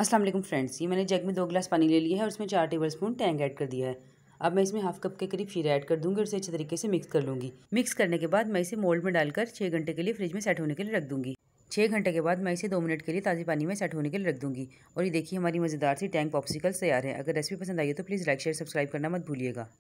अस्सलाम वालेकुम फ्रेंड्स ये मैंने जग में दो गिलास पानी ले लिया है और उसमें चार टेबल स्पून टैंग ऐड कर दिया है अब मैं इसमें हाफ कप के करीब शीरा ऐड कर दूंगी और इसे अच्छे तरीके से मिक्स कर लूँगी मिक्स करने के बाद मैं इसे मोल्ड में डालकर छः घंटे के लिए फ्रिज में सेट होने के लिए रख दूँगी छः घंटे के बाद मैं इसे दो मिनट के लिए ताज़े पानी में सेट होने के लिए रख दूँगी और ये देखिए हमारी मज़ेदार सी टैंक पॉप्सिकल्स तैयार है अगर रेसिपी पसंद आई है तो प्लीज़ लाइक शेयर सब्सक्राइब करना मत भूलिएगा